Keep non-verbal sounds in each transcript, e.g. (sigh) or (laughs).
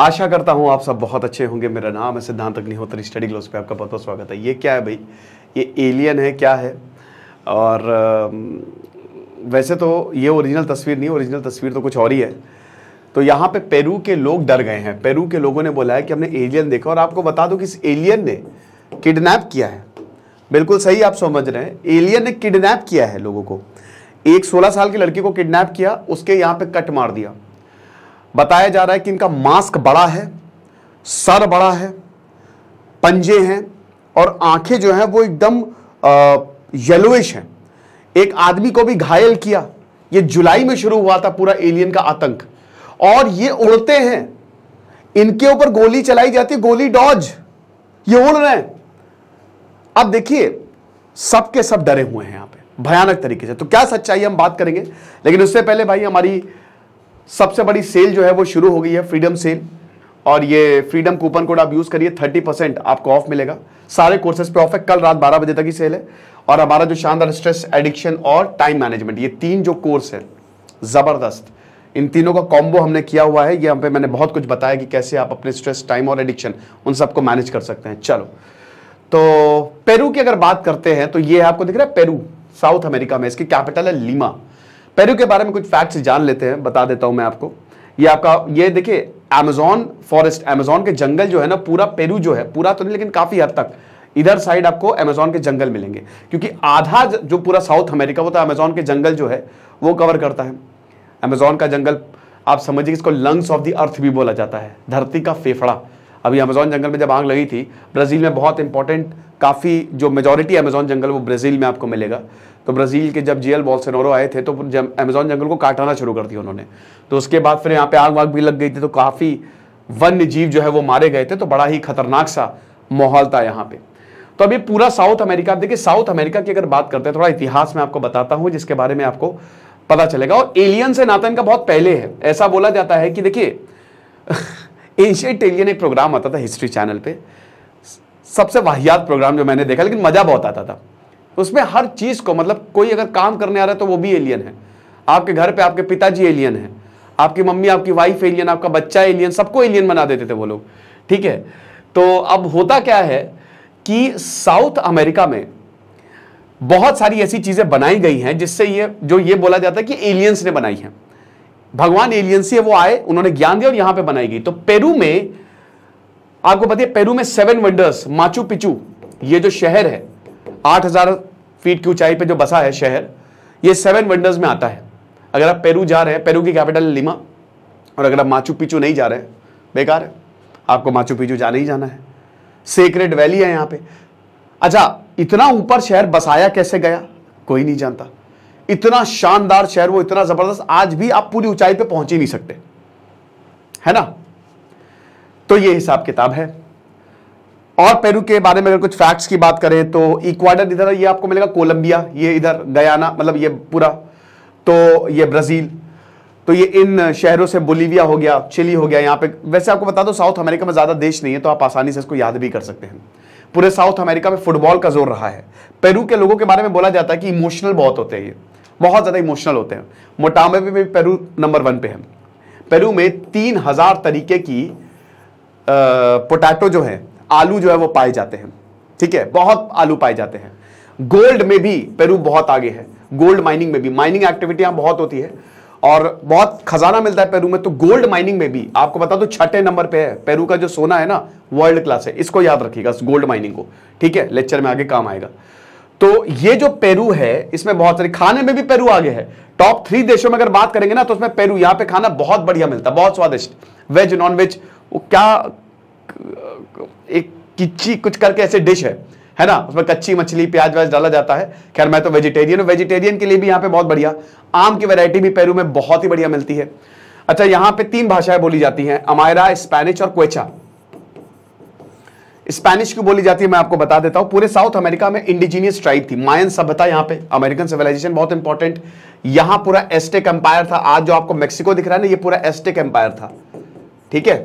आशा करता हूँ आप सब बहुत अच्छे होंगे मेरा नाम है सिद्धांत अग्निहोत्री स्टडी ग्लोस पे आपका बहुत बहुत स्वागत है ये क्या है भाई ये एलियन है क्या है और वैसे तो ये ओरिजिनल तस्वीर नहीं ओरिजिनल तस्वीर तो कुछ और ही है तो यहाँ पे पेरू के लोग डर गए हैं पेरू के लोगों ने बोला है कि हमने एलियन देखा और आपको बता दो कि इस एलियन ने किडनैप किया है बिल्कुल सही आप समझ रहे हैं एलियन ने किडनैप किया है लोगों को एक सोलह साल की लड़की को किडनैप किया उसके यहाँ पे कट मार दिया बताया जा रहा है कि इनका मास्क बड़ा है सर बड़ा है पंजे हैं और आंखें जो हैं वो एकदम येलोइश हैं एक आदमी को भी घायल किया ये जुलाई में शुरू हुआ था पूरा एलियन का आतंक और ये उड़ते हैं इनके ऊपर गोली चलाई जाती है गोली डॉज ये उड़ रहे हैं अब देखिए सबके सब डरे हुए हैं यहां पे भयानक तरीके से तो क्या सच्चाई हम बात करेंगे लेकिन उससे पहले भाई हमारी सबसे बड़ी सेल जो है वो शुरू हो गई है फ्रीडम सेल और ये फ्रीडम कूपन कोड आप यूज़ करिए थर्टी परसेंट आपको ऑफ मिलेगा सारे कोर्सेज पे ऑफ है कल रात बारह बजे तक ही सेल है और हमारा जो शानदार स्ट्रेस एडिक्शन और टाइम मैनेजमेंट ये तीन जो कोर्स है ज़बरदस्त इन तीनों का कॉम्बो हमने किया हुआ है ये हम पे मैंने बहुत कुछ बताया कि कैसे आप अपने स्ट्रेस टाइम और एडिक्शन उन सबको मैनेज कर सकते हैं चलो तो पेरू की अगर बात करते हैं तो ये आपको दिख रहा है पेरू साउथ अमेरिका में इसकी कैपिटल है लीमा पेरू के बारे में कुछ फैक्ट्स जान लेते हैं बता देता हूं मैं आपको ये आपका ये देखिए अमेजोन फॉरेस्ट अमेजोन के जंगल जो है ना पूरा पेरू जो है पूरा तो नहीं लेकिन काफी हद तक इधर साइड आपको अमेजोन के जंगल मिलेंगे क्योंकि आधा जो पूरा साउथ अमेरिका वो तो अमेजॉन के जंगल जो है वो कवर करता है अमेजॉन का जंगल आप समझिए इसको लंग्स ऑफ द अर्थ भी बोला जाता है धरती का फेफड़ा अभी अमेजोन जंगल में जब आग लगी थी ब्राज़ील में बहुत इंपॉर्टेंट काफ़ी जो मेजोरिटी अमेजोन जंगल वो ब्राज़ील में आपको मिलेगा तो ब्राज़ील के जब जीएल बॉल्सोनारो आए थे तो जब अमेजॉन जंगल को काटाना शुरू कर दिया उन्होंने तो उसके बाद फिर यहाँ पे आग वाग भी लग गई थी तो काफ़ी वन्य जीव जो है वो मारे गए थे तो बड़ा ही खतरनाक सा माहौल था यहाँ पे तो अब ये पूरा साउथ अमेरिका देखिए साउथ अमेरिका की अगर बात करते हैं थोड़ा इतिहास में आपको बताता हूँ जिसके बारे में आपको पता चलेगा और एलियन से नाता इनका बहुत पहले है ऐसा बोला जाता है कि देखिए एशियट (laughs) एलियन एक प्रोग्राम आता था हिस्ट्री चैनल पर सबसे वाहियात प्रोग्राम जो मैंने देखा लेकिन मज़ा बहुत आता था उसमें हर चीज़ को मतलब कोई अगर काम करने आ रहा है तो वो भी एलियन है आपके घर पे आपके पिताजी एलियन है आपकी मम्मी आपकी वाइफ एलियन आपका बच्चा एलियन सबको एलियन बना देते थे वो लोग ठीक है तो अब होता क्या है कि साउथ अमेरिका में बहुत सारी ऐसी चीज़ें बनाई गई हैं जिससे ये जो ये बोला जाता है कि एलियंस ने बनाई हैं भगवान ही है वो आए उन्होंने ज्ञान दिया और यहां पे बनाई गई तो पेरू में आपको पता है पेरू में सेवन वंडर्स माचू पिचू ये जो शहर है आठ हजार फीट की ऊंचाई पे जो बसा है शहर ये सेवन वंडर्स में आता है अगर आप पेरू जा रहे हैं पेरू की कैपिटल लिमा और अगर आप माचू पिचू नहीं जा रहे बेकार है आपको माचू पिचू जाना ही जाना है सेक्रेड वैली है यहां पर अच्छा इतना ऊपर शहर बसाया कैसे गया कोई नहीं जानता इतना शानदार शहर वो इतना जबरदस्त आज भी आप पूरी ऊंचाई पे पहुंच ही नहीं सकते है ना तो ये हिसाब किताब है और पेरू के बारे में अगर कुछ फैक्ट्स की बात करें तो इक्वाडर इधर ये आपको मिलेगा कोलंबिया ये इधर गयाना मतलब ये पूरा तो ये ब्राज़ील तो ये इन शहरों से बोलीविया हो गया चिली हो गया यहाँ पे वैसे आपको बता दो साउथ अमेरिका में ज़्यादा देश नहीं है तो आप आसानी से इसको याद भी कर सकते हैं पूरे साउथ अमेरिका में फुटबॉल का जोर रहा है पेरू के लोगों के बारे में बोला जाता है कि इमोशनल बहुत होते हैं ये बहुत ज़्यादा इमोशनल होते हैं मोटामे में पेरू नंबर वन पे है पेरू में तीन हज़ार तरीके की पोटैटो जो है आलू जो है वो पाए जाते हैं ठीक है बहुत आलू पाए जाते हैं गोल्ड में भी पेरू बहुत आगे है गोल्ड माइनिंग में भी माइनिंग एक्टिविटी बहुत होती है और बहुत खजाना मिलता है पेरू में तो गोल्ड माइनिंग में भी आपको बता दो छठे नंबर पे है पेरू का जो सोना है ना वर्ल्ड क्लास है इसको याद रखिएगा गोल्ड माइनिंग को ठीक है लेक्चर में आगे काम आएगा तो ये जो पेरू है इसमें बहुत सारे खाने में भी पेरू आगे है टॉप थ्री देशों में अगर बात करेंगे ना तो उसमें पेरू यहां पे खाना बहुत बढ़िया मिलता है बहुत स्वादिष्ट वेज नॉन वेज वो क्या एक किच्ची कुछ करके ऐसे डिश है है ना उसमें कच्ची मछली प्याज व्याज डाला जाता है खैर मैं तो वेजिटेरियन हूं वेजिटेरियन के लिए भी यहां पर बहुत बढ़िया आम की वेरायटी भी पेरू में बहुत ही बढ़िया मिलती है अच्छा यहां पर तीन भाषाएं बोली जाती है अमायरा स्पेनिश और क्वेचा स्पेनिश क्यों बोली जाती है मैं आपको बता देता हूं पूरे साउथ अमेरिका में इंडिजीनियस ट्राइब थी मायन सभ्यता यहां पे अमेरिकन सिविलाइजेशन बहुत इंपॉर्टेंट यहां पूरा एस्टेक एम्पायर था आज जो आपको मेक्सिको दिख रहा है ना ये पूरा एस्टेक एम्पायर था ठीक है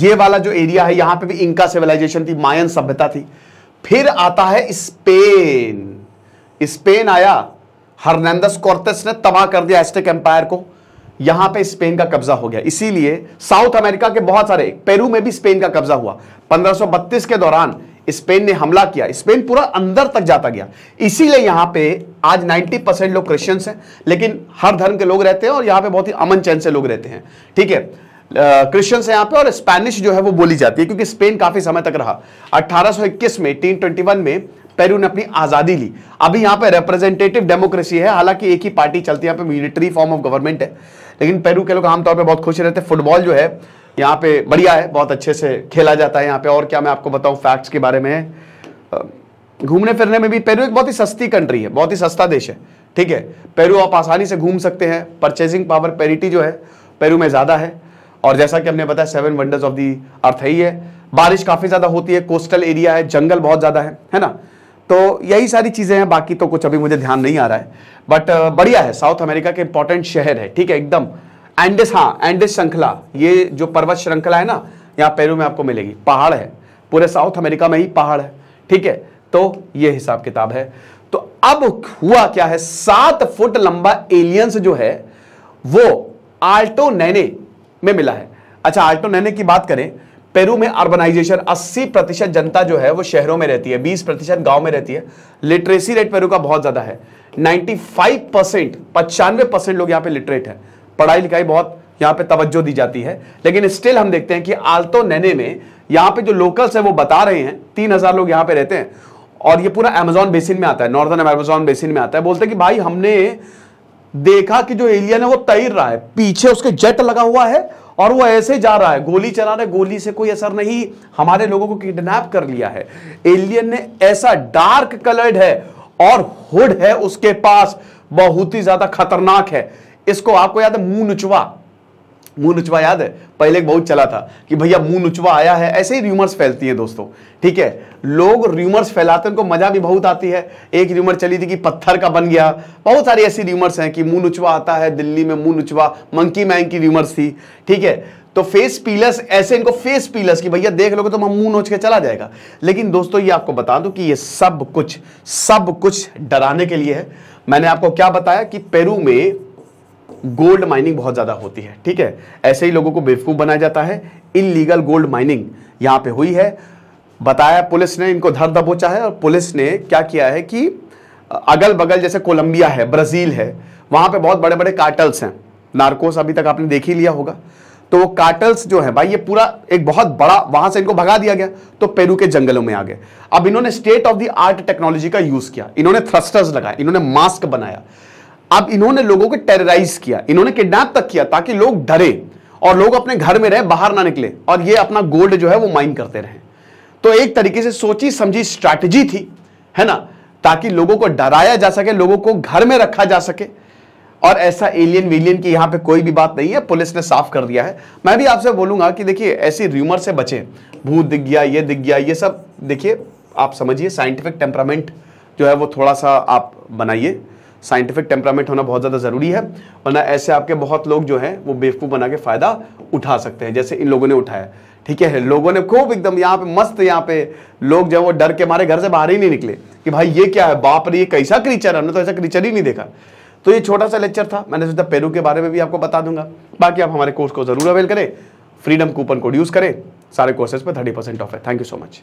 ये वाला जो एरिया है यहां पर भी इंका सिविलाइजेशन थी मायन सभ्यता थी फिर आता है स्पेन स्पेन आया हरनेस कॉर्टेस ने तबाह कर दिया एस्टेक एम्पायर को यहां पे स्पेन का कब्जा हो गया इसीलिए साउथ अमेरिका के बहुत सारे पेरू में भी स्पेन का कब्जा हुआ 1532 के दौरान स्पेन ने हमला किया स्पेन पूरा अंदर तक जाता गया इसीलिए यहां पे आज 90 परसेंट लोग क्रिश्चियन हैं लेकिन हर धर्म के लोग रहते हैं और यहां पे बहुत ही अमन चैन से लोग रहते हैं ठीक है क्रिश्चियन है यहां पे और स्पेनिश जो है वो बोली जाती है क्योंकि स्पेन काफी समय तक रहा 1821 में 1821 में पेरू ने अपनी आजादी ली अभी यहाँ पर रिप्रेजेंटेटिव डेमोक्रेसी है हालांकि एक ही पार्टी चलती है मिलिट्री फॉर्म ऑफ गवर्नमेंट है लेकिन पेरू के लोग आमतौर पर बहुत खुश रहते हैं फुटबॉल जो है यहाँ पे बढ़िया है बहुत अच्छे से खेला जाता है यहाँ पे और क्या मैं आपको बताऊँ फैक्ट्स के बारे में घूमने फिरने में भी पेरू एक बहुत ही सस्ती कंट्री है बहुत ही सस्ता देश है ठीक है पेरू आप आसानी से घूम सकते हैं परचेजिंग पावर पेरिटी जो है पेरू में ज़्यादा है और जैसा कि हमने बताया seven wonders of the Earth है ही है बारिश काफ़ी ज़्यादा होती है कोस्टल एरिया है जंगल बहुत ज़्यादा है है ना तो यही सारी चीज़ें हैं बाकी तो कुछ अभी मुझे ध्यान नहीं आ रहा है बट uh, बढ़िया है साउथ अमेरिका के इंपॉर्टेंट शहर है ठीक है एकदम एंडिस हाँ एंडिस श्रृंखला ये जो पर्वत श्रृंखला है ना यहाँ पेरू में आपको मिलेगी पहाड़ है पूरे साउथ अमेरिका में ही पहाड़ है ठीक है तो ये हिसाब किताब है तो अब हुआ क्या है सात फुट लंबा एलियंस जो है वो आल्टो नैने में मिला है अच्छा आल्टो नैने की बात करें पेरू में अर्बनाइजेशन 80 प्रतिशत जनता जो है वो शहरों में रहती है 20 प्रतिशत गांव में रहती है लिटरेसी रेट पेरू का बहुत ज़्यादा है 95 परसेंट पचानवे परसेंट लोग यहां पे लिटरेट है पढ़ाई लिखाई बहुत यहाँ पे तवज्जो दी जाती है लेकिन स्टिल हम देखते हैं कि आलतो नैने में यहां पे जो लोकल्स है वो बता रहे हैं तीन हज़ार लोग यहां पर रहते हैं और ये पूरा अमेजोन बेसिन में आता है नॉर्दर्न एमेजोन बेसिन में आता है बोलते हैं कि भाई हमने देखा कि जो एलियन है वो तैर रहा है पीछे उसके जेट लगा हुआ है और वो ऐसे जा रहा है गोली चला रहे गोली से कोई असर नहीं हमारे लोगों को किडनैप कर लिया है एलियन ने ऐसा डार्क कलर्ड है और हुड है उसके पास बहुत ही ज्यादा खतरनाक है इसको आपको याद है मुंह नुचवा मुंह नुचवा याद है पहले बहुत चला था कि भैया मुंह नुचवा आया है ऐसे ही र्यूमर्स फैलती हैं दोस्तों ठीक है लोग र्यूमर्स फैलाते उनको मजा भी बहुत आती है एक र्यूमर चली थी कि पत्थर का बन गया बहुत सारी ऐसी र्यूमर्स हैं कि मुंह नुचवा आता है दिल्ली में मुंह नुचवा मंकी मैंग की र्यूमर्स थी ठीक है तो फेस पीलर्स ऐसे इनको फेस पीलर्स की भैया देख लोगे तो मैं मुंह नोच के चला जाएगा लेकिन दोस्तों ये आपको बता दूं कि ये सब कुछ सब कुछ डराने के लिए है मैंने आपको क्या बताया कि पेरू में गोल्ड माइनिंग बहुत ज़्यादा होती है ठीक है ऐसे ही लोगों को बेवकूफ़ बनाया जाता है लीगल गोल्ड माइनिंग यहां पे हुई है बताया पुलिस ने इनको धर दबोचा है और पुलिस ने क्या किया है कि अगल बगल जैसे कोलंबिया है ब्राज़ील है वहां पे बहुत बड़े बड़े कार्टल्स हैं नार्कोस अभी तक आपने देख ही लिया होगा तो वो कार्टल्स जो है भाई ये पूरा एक बहुत बड़ा वहां से इनको भगा दिया गया तो पेरू के जंगलों में आ गए अब इन्होंने state of the art technology का यूज किया इन्होंने थ्रस्टर्स लगाए इन्होंने मास्क बनाया अब इन्होंने लोगों को टेरराइज किया इन्होंने किडनैप तक किया ताकि लोग डरे और लोग अपने घर में रहे बाहर ना निकले और ये अपना गोल्ड जो है वो माइन करते रहे तो एक तरीके से सोची समझी स्ट्रैटेजी थी है ना ताकि लोगों को डराया जा सके लोगों को घर में रखा जा सके और ऐसा एलियन विलियन की यहां पे कोई भी बात नहीं है पुलिस ने साफ कर दिया है मैं भी आपसे बोलूंगा कि देखिए ऐसी र्यूमर से बचे भूत दिख गया ये दिख गया ये सब देखिए आप समझिए साइंटिफिक टेम्परामेंट जो है वो थोड़ा सा आप बनाइए साइंटिफिक टेम्परामेंट होना बहुत ज़्यादा ज़रूरी है वरना ऐसे आपके बहुत लोग जो हैं वो बेवकूफ़ बना के फ़ायदा उठा सकते हैं जैसे इन लोगों ने उठाया ठीक है लोगों ने खूब एकदम यहाँ पे मस्त यहाँ पे लोग जो है वो डर के मारे घर से बाहर ही नहीं निकले कि भाई ये क्या है बाप रे ये कैसा क्रीचर हमने तो ऐसा क्रीचर ही नहीं देखा तो ये छोटा सा लेक्चर था मैंने सोचा पेरू के बारे में भी आपको बता दूंगा बाकी आप हमारे कोर्स को ज़रूर अवेल करें फ्रीडम कूपन कोड यूज़ करें सारे कोर्सेज पर थर्टी परसेंट ऑफ है थैंक यू सो मच